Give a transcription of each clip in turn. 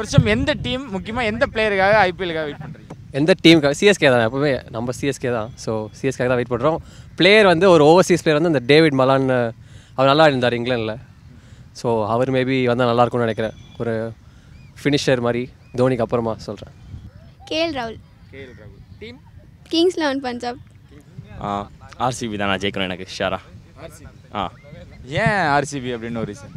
வருஷம் எந்த டீம் முக்கியமாக எந்த பிளேயருக்காக ஐபிஎலுக்காக வெயிட் பண்ணுறீங்க எந்த டீமுக்காக சிஎஸ்கே தான் எப்பவுமே நம்ம சிஎஸ்கே தான் ஸோ சிஎஸ்கே தான் வெயிட் பண்ணுறோம் பிளேயர் வந்து ஒரு ஓவர்சீஸ் பிளேயர் வந்து அந்த டேவிட் மலான் அவர் நல்லா இருந்தார் இங்கிலாண்டில் ஸோ அவர் மேபி வந்தால் நல்லாயிருக்கும்னு நினைக்கிறேன் ஒரு ஃபினிஷர் மாதிரி தோனிக்கு அப்புறமா சொல்கிறேன் கேஎல் ராகுல் கேஎல் ராகுல் team Kings eleven Punjab RCB தான் நான் ஜெயிக்கணும் எனக்கு ஷாரா ஆ ஏன் ஆர்சிபி அப்படின்னு ஒரு ரீசன்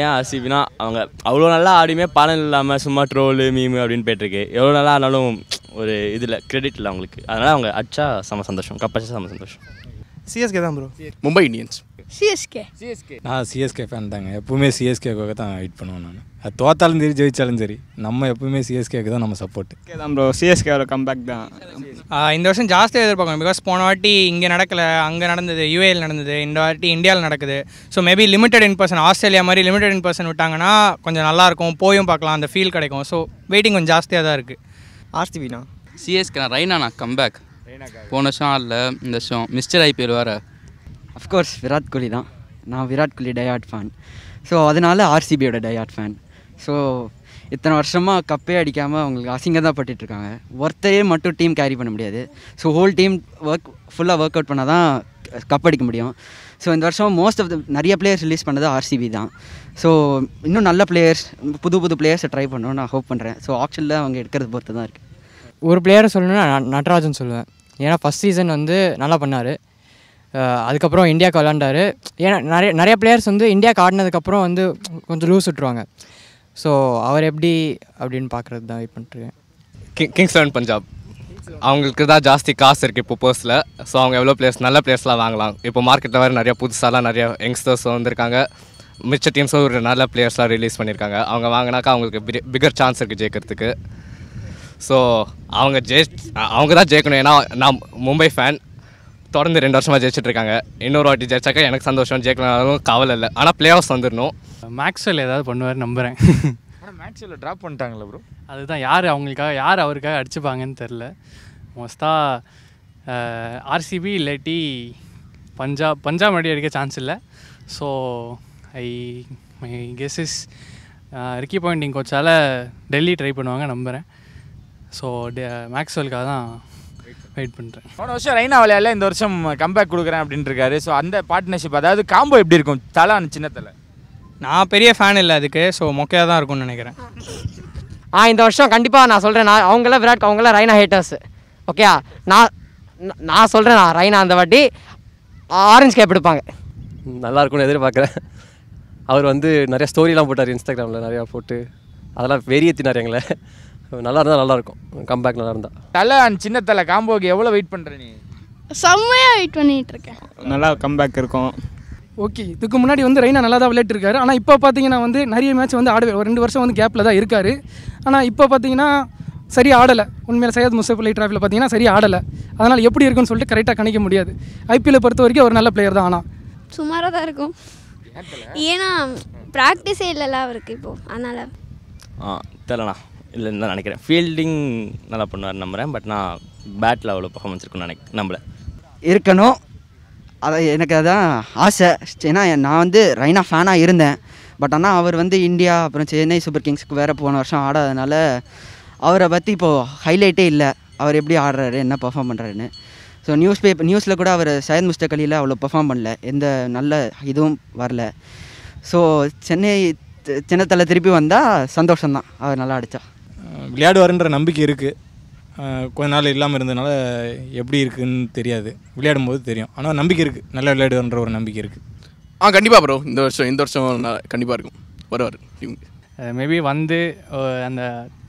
ஏன் ஆர்சிபினா அவங்க அவ்வளோ நல்லா ஆடியுமே பலன் இல்லாமல் சும்மா ட்ரோலு மீமு அப்படின்னு போயிட்டுருக்கு எவ்வளோ நல்லா ஆனாலும் ஒரு இதில் கிரெடிட் இல்லை அவங்களுக்கு அதனால் அவங்க அச்சா செம சந்தோஷம் கப்பச்சா செம சந்தோஷம் சிஎஸ்கே தான் bro Mumbai Indians CSK CSK நான் சிஎஸ்கே ஃபேன் தாங்க எப்பவுமே சிஎஸ்கேக்காக தான் வெயிட் பண்ணுவேன் நான் அது தோத்தாலும் சரி ஜெயிச்சாலும் சரி நம்ம எப்பவுமே சிஎஸ்கேக்கு தான் நம்ம சப்போர்ட் தான் ப்ரோ சிஎஸ்கேவோட கம்பேக் தான் இந்த வருஷம் ஜாஸ்தியாக எதிர்பார்க்கணும் பிகாஸ் போன வாட்டி இங்கே நடக்கலை அங்கே நடந்தது யூஏயில் நடந்தது இந்த வாட்டி இந்தியாவில் நடக்குது so maybe limited in person Australia மாதிரி லிமிடெட் இன் பர்சன் விட்டாங்கன்னா கொஞ்சம் நல்லாயிருக்கும் போயும் பார்க்கலாம் அந்த ஃபீல் கிடைக்கும் ஸோ வெயிட்டிங் கொஞ்சம் ஜாஸ்தியாக தான் இருக்குது ஆர்சிபினா சிஎஸ்கே ரைனா நான் கம்பேக் போன வருஷம் ஆடல இந்த வருஷம் மிஸ்டர் ஐபிஎல் வேறு அஃப்கோர்ஸ் விராட் கோலி தான் நான் விராட் கோலி டயாட் ஃபேன் ஸோ அதனால் ஆர்சிபியோட டயாட் ஃபேன் ஸோ இத்தனை வருஷமாக கப்பே அடிக்காமல் அவங்களுக்கு அசிங்கம் தான் இருக்காங்க ஒருத்தரையே மட்டும் டீம் கேரி பண்ண முடியாது ஸோ ஹோல் டீம் ஒர்க் ஃபுல்லாக ஒர்க் அவுட் பண்ணால் தான் கப் அடிக்க முடியும் ஸோ இந்த வருஷம் மோஸ்ட் ஆஃப் த நிறைய பிளேயர்ஸ் ரிலீஸ் பண்ணது ஆர்சிபி தான் ஸோ இன்னும் நல்ல பிளேயர்ஸ் புது புது பிளேயர்ஸை ட்ரை பண்ணணும் நான் ஹோப் பண்ணுறேன் ஸோ ஆக்ஷனில் அவங்க எடுக்கிறது பொறுத்து தான் இருக்குது ஒரு பிளேயரை சொல்லணும்னா நட்ராஜன் சொல்லுவேன் ஏன்னா ஃபஸ்ட் சீசன் வந்து நல்லா பண்ணார் அதுக்கப்புறம் இந்தியாவுக்கு விளாண்டார் ஏன்னா நிறைய நிறைய பிளேயர்ஸ் வந்து இந்தியாவுக்கு ஆடினதுக்கப்புறம் வந்து கொஞ்சம் லூஸ் விட்டுருவாங்க ஸோ அவர் எப்படி அப்படின்னு பார்க்குறது தான் வெயிட் பண்ணுறேன் கிங் கிங்ஸ் லெவன் பஞ்சாப் அவங்களுக்கு தான் ஜாஸ்தி காசு இருக்குது இப்போ பர்ஸில் ஸோ அவங்க எவ்வளோ பிளேயர்ஸ் நல்ல பிளேயர்ஸ்லாம் வாங்கலாம் இப்போ மார்க்கெட்டில் வேறு நிறையா புதுசாலாம் நிறையா யங்ஸ்டர்ஸ் வந்திருக்காங்க மிச்ச டீம்ஸும் ஒரு நல்ல பிளேயர்ஸ்லாம் ரிலீஸ் பண்ணியிருக்காங்க அவங்க வாங்கினாக்கா அவங்களுக்கு பிகர் சான்ஸ் இருக்குது ஜெயிக்கிறதுக்கு ஸோ அவங்க ஜெய் அவங்க தான் ஜெயிக்கணும் ஏன்னா நான் மும்பை ஃபேன் தொடர்ந்து ரெண்டு வருஷமாக ஜெயிச்சிட்ருக்காங்க இன்னொரு வாட்டி ஜெயிச்சாக்கா எனக்கு சந்தோஷம் ஜெயிக்கணும் கவலை இல்லை ஆனால் பிளே ஆஃப்ஸ் வந்துடணும் மேக்ஸில் ஏதாவது பண்ணுவார் நம்புகிறேன் மேக்ஸில் ட்ராப் பண்ணிட்டாங்களே ப்ரோ அதுதான் யார் அவங்களுக்காக யார் அவருக்காக அடிச்சுப்பாங்கன்னு தெரில மோஸ்ட்டாக ஆர்சிபி இல்லாட்டி பஞ்சாப் பஞ்சாப் அடி அடிக்க சான்ஸ் இல்லை so I my guess is Ricky Ponting கோச்சால் டெல்லி ட்ரை பண்ணுவாங்க நம்புகிறேன் ஸோ மேக்ஸ்வெல்காக தான் வெயிட் பண்ணுறேன் போன வருஷம் ரெய்னா விளையாடல இந்த வருஷம் கம்பேக் கொடுக்குறேன் அப்படின்ட்டு இருக்காரு ஸோ அந்த பார்ட்னர்ஷிப் அதாவது காம்போ எப்படி இருக்கும் தலை அந்த சின்ன தலை நான் பெரிய ஃபேன் இல்லை அதுக்கு ஸோ மொக்கையாக தான் இருக்கும்னு நினைக்கிறேன் ஆ இந்த வருஷம் கண்டிப்பாக நான் சொல்கிறேன் நான் அவங்கள விராட் அவங்களாம் ரைனா ஹேட்டர்ஸ் ஓகேயா நான் நான் சொல்கிறேன் நான் ரைனா அந்த வாட்டி ஆரஞ்சு கேப் எடுப்பாங்க நல்லா இருக்கும்னு எதிர்பார்க்குறேன் அவர் வந்து நிறைய ஸ்டோரிலாம் போட்டார் இன்ஸ்டாகிராமில் நிறையா போட்டு அதெல்லாம் வெறியத்தினார் எங்களை நல்லா இருந்தால் நல்லாயிருக்கும் கம்பேக் நல்லா இருந்தா தலை அண்ட் சின்ன தலை காம்போக்கு எவ்வளோ வெயிட் பண்ற நீ செம்மையாக வெயிட் பண்ணிகிட்டு இருக்கேன் நல்லா கம்பேக் இருக்கும் ஓகே இதுக்கு முன்னாடி வந்து ரெய்னா நல்லா தான் விளையாட்டுருக்காரு ஆனால் இப்போ பார்த்தீங்கன்னா வந்து நிறைய மேட்ச் வந்து ஆடவே ஒரு ரெண்டு வருஷம் வந்து கேப்பில் தான் இருக்கார் ஆனால் இப்போ பார்த்தீங்கன்னா சரி ஆடலை உண்மையில் சையத் முஸ்தப் அலி ட்ராஃபில் பார்த்தீங்கன்னா சரி ஆடலை அதனால் எப்படி இருக்குன்னு சொல்லிட்டு கரெக்டாக கணிக்க முடியாது ஐபிஎல்லை பொறுத்த வரைக்கும் ஒரு நல்ல பிளேயர் தான் ஆனால் சுமாராக தான் இருக்கும் ஏன்னா ப்ராக்டிஸே இல்லைல்ல அவருக்கு இப்போது அதனால் ஆ தெரியலண்ணா இல்லைன்னு தான் நினைக்கிறேன் ஃபீல்டிங் நல்லா பண்ணுவார் நம்புகிறேன் பட் நான் பேட்டில் அவ்வளோ பர்ஃபார்மன்ஸ் இருக்குன்னு நினைக்க நம்பளை இருக்கணும் அதை எனக்கு அதான் ஆசை ஏன்னா நான் வந்து ரைனா ஃபேனாக இருந்தேன் பட் ஆனால் அவர் வந்து இந்தியா அப்புறம் சென்னை சூப்பர் கிங்ஸ்க்கு வேறு போன வருஷம் ஆடாதனால அவரை பற்றி இப்போது ஹைலைட்டே இல்லை அவர் எப்படி ஆடுறாரு என்ன பர்ஃபார்ம் பண்ணுறாருன்னு ஸோ நியூஸ் பேப்பர் நியூஸில் கூட அவர் சையத் முஸ்தக் அலியில் அவ்வளோ பர்ஃபார்ம் பண்ணல எந்த நல்ல இதுவும் வரல ஸோ சென்னை சின்னத்தில் திருப்பி வந்தால் சந்தோஷம்தான் அவர் நல்லா அடித்தா விளையாடுவாருன்ற நம்பிக்கை இருக்குது கொஞ்ச நாள் இல்லாமல் இருந்ததுனால எப்படி இருக்குதுன்னு தெரியாது விளையாடும் போது தெரியும் ஆனால் நம்பிக்கை இருக்குது நல்லா விளையாடுவார்ன்ற ஒரு நம்பிக்கை இருக்குது ஆ கண்டிப்பாக ப்ரோ இந்த வருஷம் இந்த வருஷம் கண்டிப்பாக இருக்கும் வருவார் இவங்க மேபி வந்து அந்த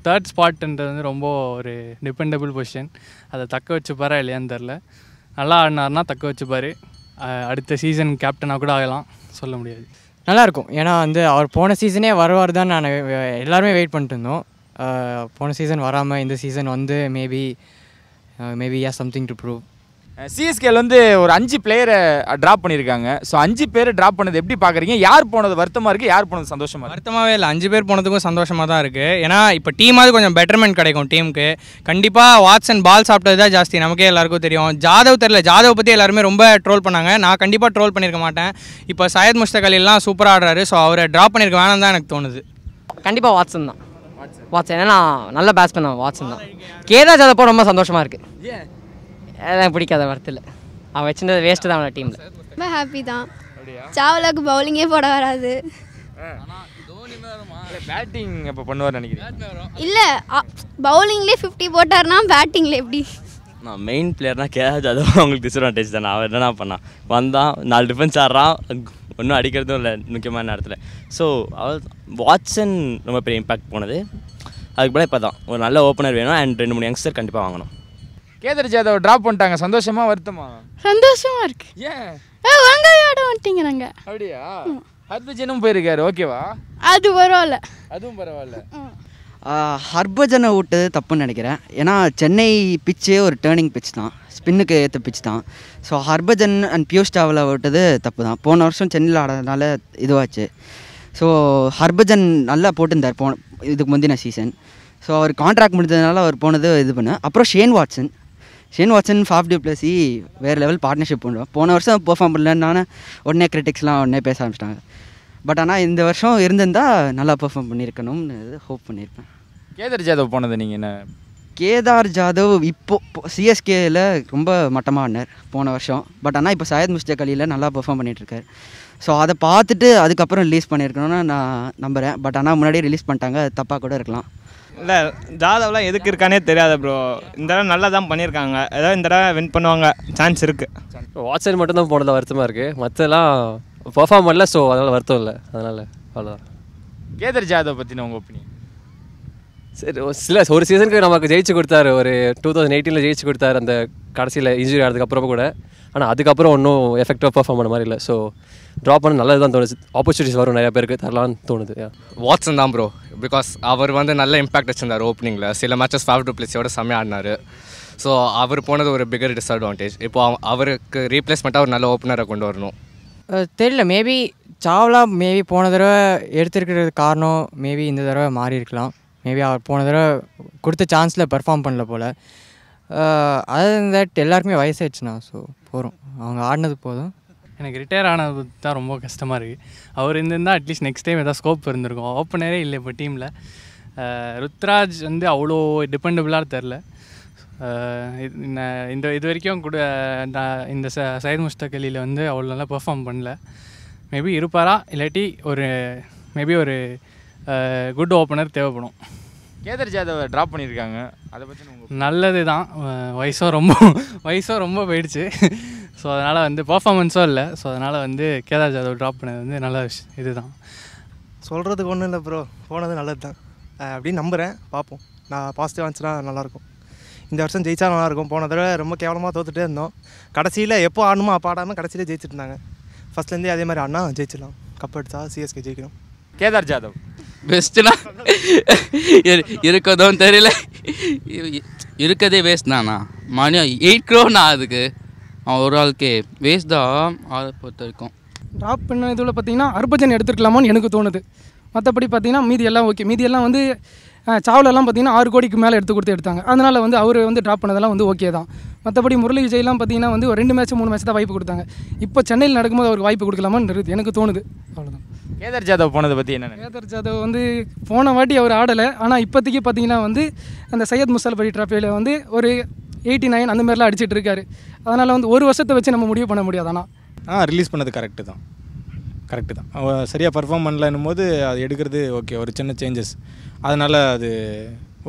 தேர்ட் ஸ்பாட்ன்றது வந்து ரொம்ப ஒரு டிபெண்டபிள் பொசிஷன் அதை தக்க வச்சுப்பாரா இல்லையான்னு தெரில நல்லா ஆடினார்னா தக்க வச்சுப்பார் அடுத்த சீசன் கேப்டனாக கூட ஆகலாம் சொல்ல முடியாது நல்லாயிருக்கும் ஏன்னா வந்து அவர் போன சீசனே வருவார் தான் நான் எல்லாருமே வெயிட் பண்ணிட்டு இருந்தோம் போன சீசன் வராமல் இந்த சீசன் வந்து maybe maybe yeah something to prove சிஎஸ்கேல வந்து ஒரு அஞ்சு பிளேயரை ட்ராப் பண்ணியிருக்காங்க ஸோ அஞ்சு பேர் ட்ராப் பண்ணது எப்படி பார்க்குறீங்க யார் போனது வருத்தமாக இருக்குது யார் போனது சந்தோஷமாக வருத்தமாகவே இல்லை அஞ்சு பேர் போனதுக்கும் சந்தோஷமாக தான் இருக்குது ஏன்னா இப்போ டீமாவது கொஞ்சம் பெட்டர்மெண்ட் கிடைக்கும் டீமுக்கு கண்டிப்பாக வாட்ஸன் பால் சாப்பிட்டது தான் ஜாஸ்தி நமக்கே எல்லாருக்கும் தெரியும் ஜாதவ் தெரியல ஜாதவ் பற்றி எல்லாருமே ரொம்ப ட்ரோல் பண்ணாங்க நான் கண்டிப்பாக ட்ரோல் பண்ணியிருக்க மாட்டேன் இப்போ சையத் முஸ்தக் அலிலாம் சூப்பராக ஆடுறாரு ஸோ அவரை ட்ராப் பண்ணியிருக்க வேணாம் தான் எனக்கு தோணுது கண்டிப்பாக வாட்ஸன் தான் வாட்ஸன் ஏன்னா நல்ல பேட்ஸ் அவன் வாட்சன் தான் கேதார் ஜாதவ் ரொம்ப சந்தோஷமாக இருக்குது எனக்கு பிடிக்காத வரத்தில் அவன் வச்சுருந்தது வேஸ்ட்டு தான் அவனோட டீமில் ரொம்ப ஹாப்பி தான் சாவலாவுக்கு பவுலிங்கே போட வராது பேட்டிங் அப்போ பண்ணுவார் நினைக்கிறேன் இல்லை பவுலிங்லேயே ஃபிஃப்டி போட்டார்னா பேட்டிங்கில் எப்படி நான் மெயின் பிளேயர்னா கேஆர் ஜாதவ் அவங்களுக்கு டிஸ்அட்வான்டேஜ் தானே அவன் என்னென்ன பண்ணான் வந்தான் நாலு டிஃபென்ஸ் ஆடுறான் ஒன்றும் அடிக்கிறதும் இல்லை முக்கியமான இடத்துல ஸோ அவள் வாட்சன் ரொம்ப பெரிய இம்பேக்ட் போனது அதுக்கு பதிலாக இப்போ தான் ஒரு நல்ல ஓப்பனர் வேணும் அண்ட் ரெண்டு மூணு யங்ஸ்டர் கண்டிப்பாக வாங்கணும் கேதர் ஜாதவ் ட்ராப் பண்ணிட்டாங்க சந்தோஷமா வருத்தமா சந்தோஷமா இருக்கு ஏன் வாங்க ஆட வந்துட்டீங்க நாங்க அப்படியா ஹர்பஜனும் போயிருக்காரு ஓகேவா அது பரவாயில்ல அதுவும் பரவாயில்ல ஹர்பஜனை விட்டது தப்புன்னு நினைக்கிறேன் ஏன்னா சென்னை பிச்சே ஒரு டேர்னிங் பிச் தான் ஸ்பின்னுக்கு ஏற்ற பிச் தான் ஸோ ஹர்பஜன் அண்ட் பியூஷ் டாவில் விட்டது தப்பு தான் போன வருஷம் சென்னையில் ஆடுறதுனால இதுவாச்சு ஸோ ஹர்பஜன் நல்லா போட்டிருந்தார் போன இதுக்கு முந்தின சீசன் ஸோ அவர் கான்ட்ராக்ட் முடிஞ்சதுனால அவர் போனது இது பண்ணேன் அப்புறம் Shane Watson Shane Watson Faf du Plessis வேறு லெவல் பார்ட்னர்ஷிப் பண்ணுவோம் போன வருஷம் பெர்ஃபார்ம் பண்ணலன்னா உடனே கிரிட்டிக்ஸ்லாம் உடனே பேச ஆரம்பிச்சிட்டாங்க பட் ஆனால் இந்த வருஷம் இருந்திருந்தால் நல்லா பெர்ஃபார்ம் பண்ணியிருக்கணும்னு ஹோப் பண்ணியிருப்பேன் கேதார் ஜாதவ் போனது நீங்கள் என்ன கேதார் ஜாதவ் இப்போது சிஎஸ்கேயில் ரொம்ப மட்டமாக ஆனார் போன வருஷம் பட் ஆனால் இப்போ சையத் முஸ்தக் அலியில் நல்லா பெர்ஃபார்ம் பண்ணிகிட்ருக்கார் ஸோ அதை பார்த்துட்டு அதுக்கப்புறம் ரிலீஸ் பண்ணியிருக்கணும்னு நான் நம்புகிறேன் பட் ஆனால் முன்னாடியே ரிலீஸ் பண்ணிட்டாங்க தப்பாக கூட இருக்கலாம் இல்லை ஜாதவ்லாம் எதுக்கு இருக்கானே தெரியாது ப்ரோ இந்த தடவை நல்லா தான் பண்ணியிருக்காங்க ஏதாவது இந்த தடவை வின் பண்ணுவாங்க சான்ஸ் இருக்குது மட்டும் தான் போனதில் வருத்தமாக இருக்குது மற்றலாம் பர்ஃபார்ம் பண்ணல ஸோ அதனால் வருத்தம் இல்லை அதனால் அவ்வளோதான் கேதர் ஜாதவ் பற்றின உங்கள் ஒப்பீனியன் சரி சில ஒரு சீசனுக்கு நமக்கு ஜெயிச்சு கொடுத்தாரு ஒரு டூ தௌசண்ட் எயிட்டீனில் ஜெயிச்சு கொடுத்தாரு அந்த கடைசியில் இன்ஜுரி ஆனதுக்கப்புறம் கூட ஆனால் அதுக்கப்புறம் ஒன்றும் எஃபெக்டிவாக பர்ஃபார்ம் பண்ண மாதிரி இல்லை ஸோ ட்ராப் பண்ண நல்லது தான் தோணுது ஆப்பர்ச்சுனிட்டிஸ் வரும் நிறையா பேருக்கு தரலான்னு தோணுது வாட்ஸன் தான் ப்ரோ பிகாஸ் அவர் வந்து நல்ல இம்பாக்ட் வச்சிருந்தார் ஓப்பனிங்கில் சில மேட்சஸ் ஃபேவ் டூ பிளேஸோட செம்மையாக ஆடினார் ஸோ அவர் போனது ஒரு பிகர் டிஸ்அட்வான்டேஜ் இப்போ அவருக்கு ரீப்ளேஸ்மெண்ட்டாக ஒரு நல்ல ஓப்பனரை கொண்டு வரணும் தெரியல மேபி சாவ்லா மேபி போன தடவை எடுத்துருக்கிறது காரணம் மேபி இந்த தடவை மாறி இருக்கலாம் மேபி அவர் போன தடவை கொடுத்த சான்ஸில் பெர்ஃபார்ம் பண்ணல போல் அது தட் எல்லாருக்குமே வயசாகிடுச்சுண்ணா ஸோ போகிறோம் அவங்க ஆடினது போதும் எனக்கு ரிட்டையர் ஆனது தான் ரொம்ப கஷ்டமாக இருக்குது அவர் இருந்திருந்தால் அட்லீஸ்ட் நெக்ஸ்ட் டைம் எதாவது ஸ்கோப் இருந்திருக்கும் ஓப்பனரே இல்லை இப்போ டீமில் ருத்ராஜ் வந்து அவ்வளோ டிபெண்டபிளாக தெரில இந்த இது வரைக்கும் கூட இந்த ச சயத் முஸ்தக் அலியில் வந்து அவ்வளோ நல்லா பெர்ஃபார்ம் பண்ணல மேபி இருப்பாரா இல்லாட்டி ஒரு மேபி ஒரு குட் ஓப்பனர் தேவைப்படும் கேதர் ஜாதவை ட்ராப் பண்ணியிருக்காங்க அதை பற்றி நல்லது தான் வயசும் ரொம்ப வயசும் ரொம்ப போயிடுச்சு ஸோ அதனால் வந்து பர்ஃபாமன்ஸும் இல்லை ஸோ அதனால் வந்து கேதார் ஜாதவ் ட்ராப் பண்ணது வந்து நல்ல விஷயம் இதுதான் சொல்கிறதுக்கு ஒன்றும் இல்லை ப்ரோ போனது நல்லது தான் அப்படின்னு நம்புகிறேன் பார்ப்போம் நான் பாசிட்டிவ் ஆச்சுனா நல்லாயிருக்கும் இந்த வருஷம் ஜெயிச்சா நல்லாயிருக்கும் போன தடவை ரொம்ப கேவலமாக தோத்துட்டே இருந்தோம் கடைசியில் எப்போ ஆடணுமோ பாடாமல் கடைசியில் ஜெயிச்சுட்டு இருந்தாங்க ஃபஸ்ட்லேருந்தே அதே மாதிரி ஆனால் ஜெயிச்சிடலாம் கப் எடுத்தா சிஎஸ்கே ஜெயிக்கணும் கேதார் ஜாதவ் பெஸ்ட்டுனா இருக்கதும் தெரியல இருக்கதே வேஸ்ட் தானா மணி எயிட் க்ரோண்ணா அதுக்கு ஒரு ஆளுக்கு வேஸ்ட் தான் ஆளை பொறுத்த வரைக்கும் ட்ராப் பண்ண இதில் பார்த்தீங்கன்னா அறுபஜன் எடுத்துருக்கலாமான்னு எனக்கு தோணுது மற்றபடி பார்த்தீங்கன்னா மீதி எல்லாம் ஓகே மீதி எல்லாம் வந்து சாவலெல்லாம் பார்த்தீங்கன்னா ஆறு கோடிக்கு மேலே எடுத்து கொடுத்து எடுத்தாங்க அதனால் வந்து அவர் வந்து ட்ராப் பண்ணதெல்லாம் வந்து ஓகே தான் மற்றபடி முரளி விஜய்லாம் பார்த்தீங்கன்னா வந்து ஒரு ரெண்டு மேட்ச் மூணு மேட்ச் தான் வாய்ப்பு கொடுத்தாங்க இப்போ சென்னையில் நடக்கும்போது அவருக்கு வாய்ப்பு கொடுக்கலாமான்னு இருக்குது எனக்கு தோணுது அவ்வளோதான் கேதார் ஜாதவ் போனதை பற்றி என்ன கேதார் ஜாதவ் வந்து போன வாட்டி அவர் ஆடலை ஆனால் இப்போதைக்கு பார்த்தீங்கன்னா வந்து அந்த சையத் படி ட்ராஃபியில் வந்து ஒரு எயிட்டி நைன் அந்த மாதிரிலாம் அடிச்சுட்டு இருக்காரு அதனால் வந்து ஒரு வருஷத்தை வச்சு நம்ம முடிவு பண்ண முடியாது ஆனால் ஆ ரிலீஸ் பண்ணது கரெக்டு தான் கரெக்டு தான் சரியாக பர்ஃபார்ம் பண்ணலன்னும் போது அது எடுக்கிறது ஓகே ஒரு சின்ன சேஞ்சஸ் அதனால் அது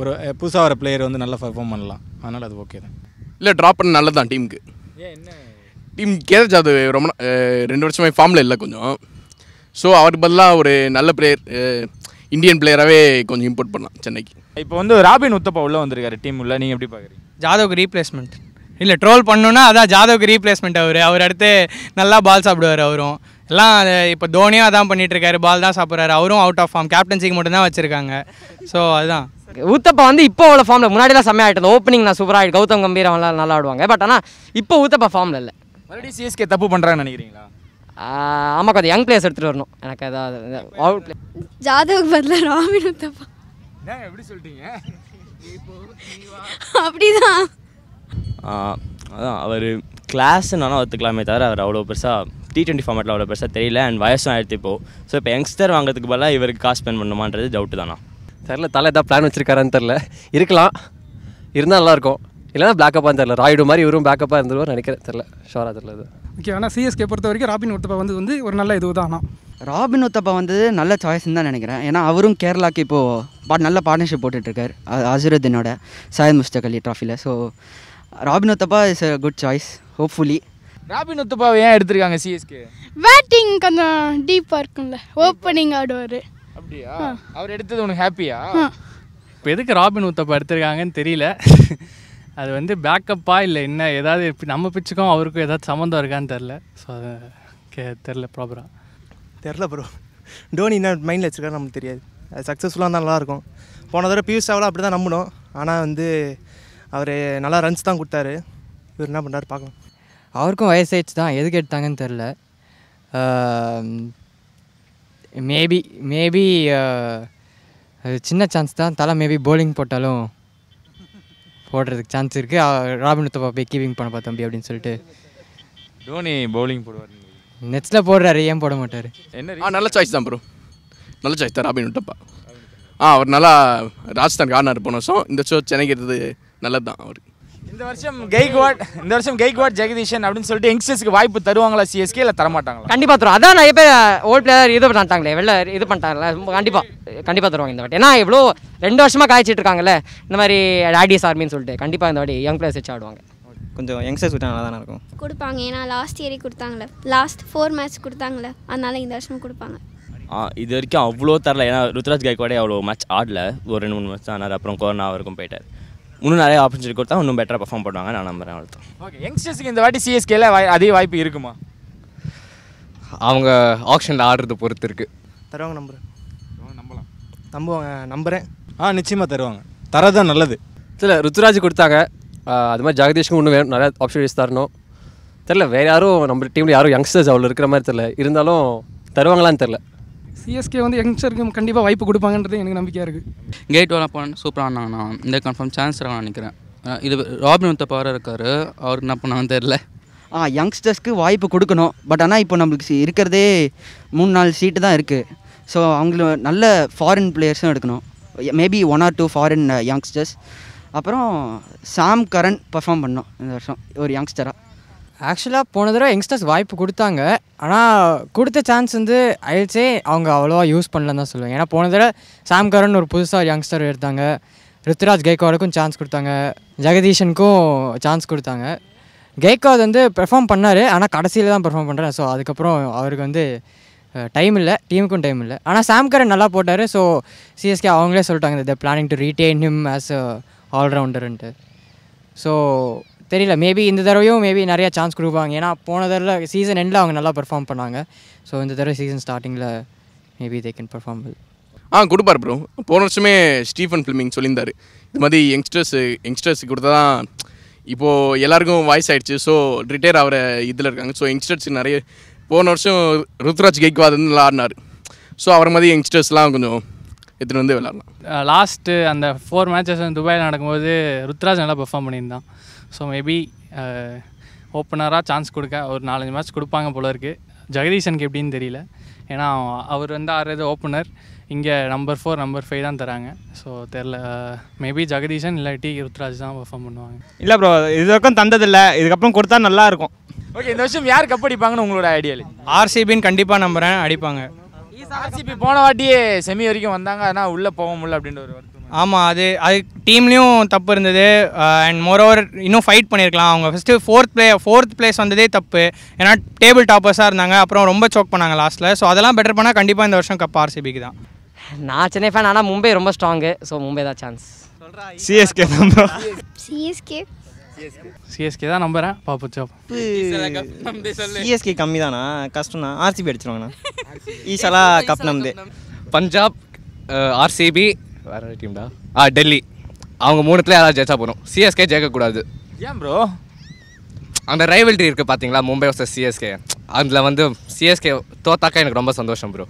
ஒரு புதுசாக வர பிளேயர் வந்து நல்லா பர்ஃபார்ம் பண்ணலாம் அதனால் அது ஓகே தான் இல்லை ட்ராப் பண்ண நல்லது தான் டீமுக்கு டீம் கேதர் ஜாதவ் ரொம்ப ரெண்டு வருஷமாக ஃபார்மில் இல்லை கொஞ்சம் ஸோ அவருக்கு பதிலாக ஒரு நல்ல பிளேயர் இந்தியன் பிளேயராகவே கொஞ்சம் இம்போர்ட் பண்ணலாம் சென்னைக்கு இப்போ வந்து ராபின் உத்தப்பா உள்ளே வந்திருக்காரு டீம் உள்ள நீங்கள் எப்படி பார்க்குறீங்க ஜாதவ்க்கு ரீப்ளேஸ்மெண்ட் இல்லை ட்ரோல் பண்ணோன்னா அதான் ஜாதவ்க்கு ரீப்ளேஸ்மெண்ட் அவர் அவர் அடுத்து நல்லா பால் சாப்பிடுவார் அவரும் எல்லாம் இப்போ தோனியும் அதான் இருக்காரு பால் தான் சாப்பிட்றாரு அவரும் அவுட் ஆஃப் ஃபார்ம் கேப்டன்சிக்கு மட்டும்தான் வச்சுருக்காங்க ஸோ அதுதான் ஊத்தப்பா வந்து இப்போ உள்ள ஃபார்மில் முன்னாடிலாம் செம்மையாக ஆகிட்டது ஓப்பனிங் நான் சூப்பராக ஆகிட்டு கௌதம் கம்பீர் அவங்களாம் நல்லா ஆடுவாங்க பட் ஆனால் இப்போ ஊத்தப்பா ஃபார்மில் இல்லை மறுபடியும் சிஎஸ்கே தப்பு பண்ணுறாங்கன்னு நினைக்கிறீங்களா ஆமாம் கொஞ்சம் யங் பிளேயர்ஸ் எடுத்துகிட்டு வரணும் எனக்கு அதாவது அவுட் பிளே ஜாதவுக்கு பதிலாக ராமின் உத்தப்பா எப்படி சொல்லிட்டீங்க அப்படிதான் அதான் அவர் நானும் ஒத்துக்கலாமே தவிர அவர் அவ்வளோ பெருசாக டி ட்வெண்ட்டி ஃபார்மேட்டில் அவ்வளோ பெருசாக தெரியல அண்ட் வயசும் ஆயிடுத்து இப்போ ஸோ இப்போ யங்ஸ்டர் வாங்குறதுக்கு பதிலாக இவருக்கு காசு ஸ்பெண்ட் பண்ணுமான்றது டவுட்டு தானா தெரில தலை ஏதாவது பிளான் வச்சிருக்காரான்னு தெரில இருக்கலாம் இருந்தால் நல்லாயிருக்கும் இல்லைன்னா பேக்கப்பாக தெரில ராயுடு மாதிரி இவரும் பேக்கப்பாக இருந்துருவோம் நினைக்கிறேன் தெரில ஷோராக தெரில ஓகே ஆனால் சிஎஸ்கே பொறுத்த வரைக்கும் ராபின் உத்தப்பா வந்து வந்து ஒரு நல்ல இது தான் ஆனால் ராபின் உத்தப்பா வந்து நல்ல சாய்ஸ்ன்னு தான் நினைக்கிறேன் ஏன்னா அவரும் கேரளாக்கு இப்போது பா நல்ல பார்ட்னர்ஷிப் போட்டுட்ருக்கார் அசுருద్దீனோட சயத் முஸ்தக் அலி ட்ராஃபியில் so Robin Uthappa is a good choice hopefully Robin உத்தப்பாவை ஏன் எடுத்திருக்காங்க சிஎஸ்கே பேட்டிங் கொஞ்சம் டீப்பாக இருக்கும்ல ஓப்பனிங் ஆடுவார் அப்படியா அவர் எடுத்தது உனக்கு ஹாப்பியா இப்போ எதுக்கு ராபின் உத்தப்பா எடுத்திருக்காங்கன்னு தெரியல அது வந்து பேக்கப்பா இல்லை என்ன ஏதாவது நம்ம பிச்சுக்கும் அவருக்கும் ஏதாவது சம்மந்தம் இருக்கான்னு தெரில ஸோ அது கே தெரில ப்ராப்பராக தெரில ப்ரோ டோனி என்ன மைண்டில் வச்சுருக்காரு நமக்கு தெரியாது அது சக்ஸஸ்ஃபுல்லாக இருந்தால் நல்லாயிருக்கும் போன தடவை பியூஸ் சாவில் அப்படி தான் நம்பணும் ஆனால் வந்து அவர் நல்லா ரன்ஸ் தான் கொடுத்தாரு இவர் என்ன பண்ணுறாரு பார்க்கலாம் அவருக்கும் வயசாயிடுச்சு தான் எதுக்கு எடுத்தாங்கன்னு தெரில மேபி மேபி சின்ன சான்ஸ் தான் தலை மேபி போலிங் போட்டாலும் ஓடுறதுக்கு சான்ஸ் இருக்குது ராபின் உத்தப்பா போய் கீப்பிங் பார்த்தோம் தம்பி அப்படின்னு சொல்லிட்டு தோனி பவுலிங் போடுவார் நெட்ஸில் போடுறாரு ஏன் போட மாட்டார் என்ன ஆ நல்ல சாய்ஸ் தான் ப்ரோ நல்ல சாய்ஸ் தான் ராபின் உத்தப்பா ஆ அவர் நல்லா ராஜஸ்தான் கார்னர் போன வருஷம் இந்த ஷோ சென்னைக்கு நல்லது தான் அவருக்கு இந்த வருஷம் கெய்க்வாட் இந்த வருஷம் கெய்க்வாட் ஜெகதீஷன் அப்படின்னு சொல்லிட்டு யங்ஸ்டர்ஸ்க்கு வாய்ப்பு தருவாங்களா சிஎஸ்கே இல்லை தரமாட்டாங்களா கண்டிப்பாக தருவோம் அதான் நிறைய பேர் ஓல்ட் பிளேயர் இது பண்ணிட்டாங்களே வெளில இது பண்ணிட்டாங்களே கண்டிப்பாக கண்டிப்பாக தருவாங்க இந்த வாட்டி ஏன்னா இவ்வளோ ரெண்டு வருஷமாக காய்ச்சிட்டு இருக்காங்கல்ல இந்த மாதிரி ராடியஸ் ஆர்மின்னு சொல்லிட்டு கண்டிப்பாக இந்த வாட்டி யங் பிளேயர்ஸ் வச்சு ஆடுவாங்க கொஞ்சம் யங்ஸ்டர்ஸ் கிட்ட நல்லா இருக்கும் கொடுப்பாங்க ஏன்னா லாஸ்ட் இயரே கொடுத்தாங்களே லாஸ்ட் ஃபோர் மேட்ச் கொடுத்தாங்களே அதனால இந்த வருஷம் கொடுப்பாங்க இது வரைக்கும் அவ்வளோ தரல ஏன்னா ருத்ராஜ் கைக்வாடே அவ்வளோ மேட்ச் ஆடல ஒரு ரெண்டு மூணு மேட்ச் ஆனார் அப்புறம் கொரோனா வரைக்கும் போயிட்டார் இன்னும் நிறைய ஆப்பர்ச்சுனிட்டி கொடுத்தா இன்னும் பெட்டராக பர்ஃபார்ம் பண்ணுவாங்க நான் நம்புறேன் அவ்வளோ ஓகே யங்ஸ்டர்ஸுக்கு இந்த வாட்டி சிஎஸ்கேல அதே வாய்ப்பு இருக்குமா அவங்க ஆப்ஷனில் ஆடுறது பொறுத்து இருக்குது தருவாங்க நம்புகிறேன் நம்பலாம் நம்புவாங்க நம்புகிறேன் ஆ நிச்சயமாக தருவாங்க தரது நல்லது சில ருத்துராஜ் கொடுத்தாங்க அது மாதிரி ஜெகதீஷ்க்கு ஒன்று வேணும் நிறையா ஆப்பர்ச்சுனிட்டிஸ் தரணும் தெரில வேறு யாரும் நம்ம டீமில் யாரும் யங்ஸ்டர்ஸ் அவ்வளோ இருக்கிற மாதிரி தெரில இருந்தாலும் தருவாங்களான்னு தெரில சிஎஸ்கே வந்து யங்ஸ்டருக்கு கண்டிப்பாக வாய்ப்பு கொடுப்பாங்கன்றது எனக்கு நம்பிக்கையாக இருக்குது கேட் போனால் சூப்பராக நான் இந்த கன்ஃபார்ம் சான்ஸ் நான் நினைக்கிறேன் இது ராபின் ஒத்த பவர் இருக்கார் அவருக்கு என்ன பண்ணான்னு தெரில ஆ யங்ஸ்டர்ஸ்க்கு வாய்ப்பு கொடுக்கணும் பட் ஆனால் இப்போ நம்மளுக்கு இருக்கிறதே மூணு நாலு சீட்டு தான் இருக்குது ஸோ அவங்களும் நல்ல ஃபாரின் பிளேயர்ஸும் எடுக்கணும் maybe one or two foreign youngsters அப்புறம் சாம் கரண் பர்ஃபார்ம் பண்ணோம் இந்த வருஷம் ஒரு யங்ஸ்டராக ஆக்சுவலாக போன தடவை யங்ஸ்டர்ஸ் வாய்ப்பு கொடுத்தாங்க ஆனால் கொடுத்த சான்ஸ் வந்து ஐல்ஸே அவங்க அவ்வளோவா யூஸ் பண்ணலன்னு தான் சொல்லுவேன் ஏன்னா போன தடவை சாம்கரன் ஒரு புதுசாக ஒரு யங்ஸ்டர் எடுத்தாங்க ருத்ராஜ் கேக்வாடுக்கும் சான்ஸ் கொடுத்தாங்க ஜெகதீஷனுக்கும் சான்ஸ் கொடுத்தாங்க கேக்வாத் வந்து பெர்ஃபார்ம் பண்ணார் ஆனால் கடைசியில் தான் பெர்ஃபார்ம் பண்ணுறேன் ஸோ அதுக்கப்புறம் அவருக்கு வந்து டைம் இல்லை டீமுக்கும் டைம் இல்லை ஆனால் சாம்கரன் நல்லா போட்டார் ஸோ சிஎஸ்கே அவங்களே சொல்லிட்டாங்க the planning to retain him as a ஆல்ரவுண்டர்ன்ட்டு ஸோ தெரியல மேபி இந்த தடவையும் மேபி நிறையா சான்ஸ் கொடுப்பாங்க ஏன்னா போன தடவை சீசன் எண்டில் அவங்க நல்லா பெர்ஃபார்ம் பண்ணாங்க ஸோ இந்த தடவை சீசன் ஸ்டார்டிங்கில் maybe they can perform well ஆ கொடுப்பார் ப்ரோ போன வருஷமே ஸ்டீஃபன் ஃபிலிமிங் சொல்லியிருந்தார் இது மாதிரி யங்ஸ்டர்ஸ் யங்ஸ்டர்ஸ் கொடுத்தா தான் இப்போது எல்லாருக்கும் வாய்ஸ் ஆகிடுச்சு ஸோ ரிட்டையர் ஆகிற இதில் இருக்காங்க ஸோ யங்ஸ்டர்ஸ் நிறைய போன வருஷம் ருத்ராஜ் கெய்க்வாத் வந்து ஆடினார் ஸோ அவர் மாதிரி யங்ஸ்டர்ஸ்லாம் கொஞ்சம் எடுத்துகிட்டு வந்து விளாட்லாம் லாஸ்ட்டு அந்த ஃபோர் மேட்சஸ் துபாயில் நடக்கும்போது ருத்ராஜ் நல்லா பெர்ஃபார்ம் பண்ணியிருந்தான் ஸோ மேபி ஓப்பனராக சான்ஸ் கொடுக்க ஒரு நாலஞ்சு மேட்ச் கொடுப்பாங்க போல இருக்குது ஜெகதீஷனுக்கு எப்படின்னு தெரியல ஏன்னா அவர் வந்து ஆறுறது ஓப்பனர் இங்கே நம்பர் ஃபோர் நம்பர் ஃபைவ் தான் தராங்க ஸோ தெரில மேபி ஜெகதீஷன் இல்லாட்டி ருத்ராஜ் தான் பர்ஃபார்ம் பண்ணுவாங்க இல்லை ப்ரோ இது வரைக்கும் தந்ததில்லை இதுக்கப்புறம் கொடுத்தா நல்லா இருக்கும் ஓகே இந்த வருஷம் யார் கப் அடிப்பாங்கன்னு உங்களோட ஐடியாவில் ஆர்சிபின்னு கண்டிப்பாக நம்புகிறேன் அடிப்பாங்க ஆர்சிபி போன வாட்டியே செமி வரைக்கும் வந்தாங்க ஆனால் உள்ளே போக முடியல அப்படின்ற ஒரு ஆமாம் அது அது டீம்லேயும் தப்பு இருந்தது அண்ட் மோரோவர் இன்னும் ஃபைட் பண்ணியிருக்கலாம் அவங்க first fourth play fourth place வந்ததே தப்பு ஏன்னா டேபிள் டாப்பர்ஸாக இருந்தாங்க அப்புறம் ரொம்ப சோக் பண்ணாங்க லாஸ்ட்டில் ஸோ அதெல்லாம் பெட்டர் பண்ணால் கண்டிப்பாக இந்த வருஷம் கப் ஆர்சிபிக்கு தான் நான் சென்னை ஃபேன் ஆனால் மும்பை ரொம்ப ஸ்ட்ராங்கு ஸோ மும்பை தான் சான்ஸ் சிஎஸ்கே தான் சிஎஸ்கே சிஎஸ்கே தான் நம்புறேன் பாப்பு சாப் சிஎஸ்கே கம்மி தானா கஷ்டம்னா ஆர்சிபி அடிச்சிருவாங்கண்ணா ஈஸலா கப் நம்பு பஞ்சாப் ஆர்சிபி வேற டீம்டா ஆ டெல்லி அவங்க மூணுத்துல யாராவது ஜெயிச்சா போகிறோம் சிஎஸ்கே ஜெயிக்கக்கூடாது ஏன் ப்ரோ அந்த ரைவல்ட்ரி இருக்குது பார்த்தீங்களா மும்பை வர்சஸ் சிஎஸ்கே அதில் வந்து சிஎஸ்கே தோத்தாக்கா எனக்கு ரொம்ப சந்தோஷம் ப்ரோ